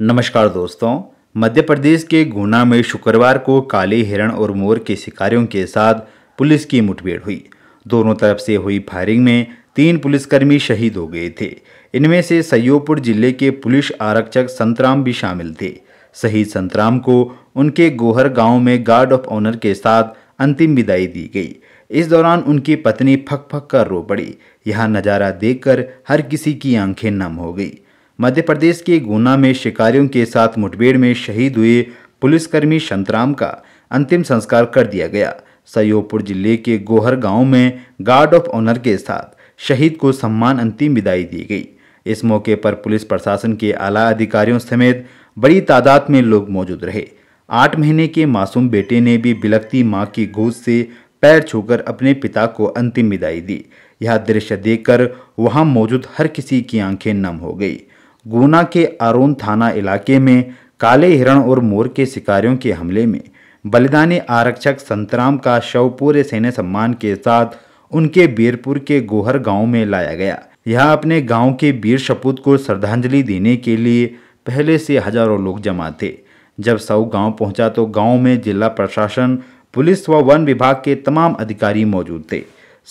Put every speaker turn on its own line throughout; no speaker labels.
नमस्कार दोस्तों मध्य प्रदेश के गुना में शुक्रवार को काले हिरण और मोर के शिकारियों के साथ पुलिस की मुठभेड़ हुई दोनों तरफ से हुई फायरिंग में तीन पुलिसकर्मी शहीद हो गए थे इनमें से सयोपुर जिले के पुलिस आरक्षक संतराम भी शामिल थे शहीद संतराम को उनके गोहर गांव में गार्ड ऑफ ऑनर के साथ अंतिम विदाई दी गई इस दौरान उनकी पत्नी फक फक कर रो पड़ी यह नज़ारा देखकर हर किसी की आंखें नम हो गई मध्य प्रदेश के गुना में शिकारियों के साथ मुठभेड़ में शहीद हुए पुलिसकर्मी संतराम का अंतिम संस्कार कर दिया गया सयोपुर जिले के गोहर गांव में गार्ड ऑफ ऑनर के साथ शहीद को सम्मान अंतिम विदाई दी गई इस मौके पर पुलिस प्रशासन के आला अधिकारियों समेत बड़ी तादाद में लोग मौजूद रहे आठ महीने के मासूम बेटे ने भी बिलकती माँ की गोद से पैर छूकर अपने पिता को अंतिम विदाई दी यह दृश्य देखकर वहां मौजूद हर किसी की आंखें नम हो गई गुना के अरुण थाना इलाके में काले हिरण और मोर के शिकारियों के हमले में बलिदानी आरक्षक संतराम का शव पूरे सैन्य सम्मान के साथ उनके बीरपुर के गोहर गांव में लाया गया यह अपने गांव के वीर सपूत को श्रद्धांजलि देने के लिए पहले से हजारों लोग जमा थे जब सऊ गांव पहुंचा तो गांव में जिला प्रशासन पुलिस व वन विभाग के तमाम अधिकारी मौजूद थे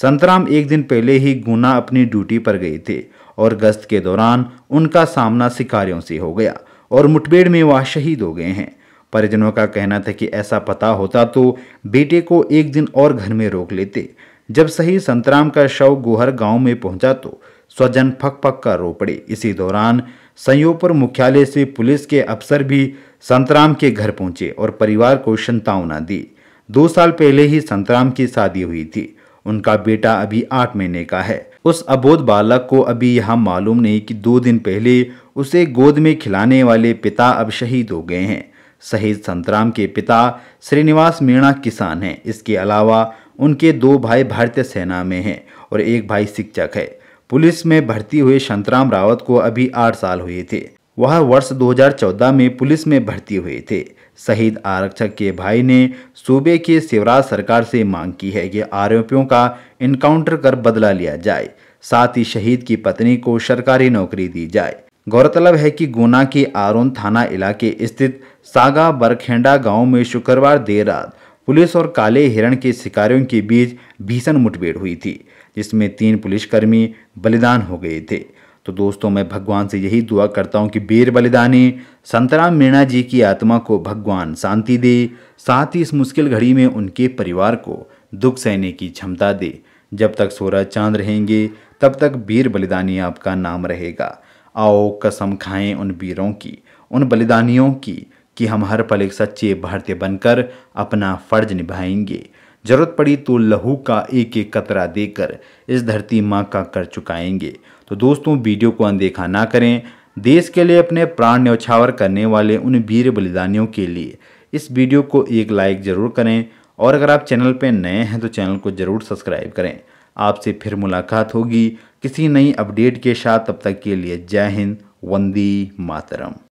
संतराम एक दिन पहले ही गुना अपनी ड्यूटी पर गए थे और गश्त के दौरान उनका सामना शिकारियों से हो गया और मुठभेड़ में वह शहीद हो गए हैं परिजनों का कहना था कि ऐसा पता होता तो बेटे को एक दिन और घर में रोक लेते जब सही संतराम का शव गोहर गांव में पहुंचा तो स्वजन फक फक कर रो पड़े इसी दौरान संयोपुर मुख्यालय से पुलिस के अफसर भी संतराम के घर पहुंचे और परिवार को संतावना दी दो साल पहले ही संतराम की शादी हुई थी उनका बेटा अभी आठ महीने का है उस अबोध बालक को अभी यह मालूम नहीं कि दो दिन पहले उसे गोद में खिलाने वाले पिता अब शहीद हो गए हैं शहीद संतराम के पिता श्रीनिवास मीणा किसान हैं इसके अलावा उनके दो भाई भारतीय सेना में हैं और एक भाई शिक्षक है पुलिस में भर्ती हुए संतराम रावत को अभी आठ साल हुए थे वह वर्ष 2014 में पुलिस में भर्ती हुए थे शहीद आरक्षक के भाई ने सूबे के शिवराज सरकार से मांग की है कि आरोपियों का इनकाउंटर कर बदला लिया जाए साथ ही शहीद की पत्नी को सरकारी नौकरी दी जाए गौरतलब है कि गुना के आरोन थाना इलाके स्थित सागा बरखेंडा गांव में शुक्रवार देर रात पुलिस और काले हिरण के शिकारियों के बीच भीषण मुठभेड़ हुई थी जिसमें तीन पुलिसकर्मी बलिदान हो गए थे तो दोस्तों मैं भगवान से यही दुआ करता हूँ कि वीर बलिदानी संतराम मीणा जी की आत्मा को भगवान शांति दे साथ ही इस मुश्किल घड़ी में उनके परिवार को दुख सहने की क्षमता दे जब तक सोरा चांद रहेंगे तब तक वीर बलिदानी आपका नाम रहेगा आओ कसम खाएं उन वीरों की उन बलिदानियों की कि हम हर पल एक सच्चे भारतीय बनकर अपना फ़र्ज निभाएंगे जरूरत पड़ी तो लहू का एक एक कतरा देकर इस धरती माँ का कर चुकाएंगे तो दोस्तों वीडियो को अनदेखा ना करें देश के लिए अपने प्राण न्यौछावर करने वाले उन वीर बलिदानियों के लिए इस वीडियो को एक लाइक ज़रूर करें और अगर आप चैनल पर नए हैं तो चैनल को ज़रूर सब्सक्राइब करें आपसे फिर मुलाकात होगी किसी नई अपडेट के साथ तब तक के लिए जय हिंद वंदी मातरम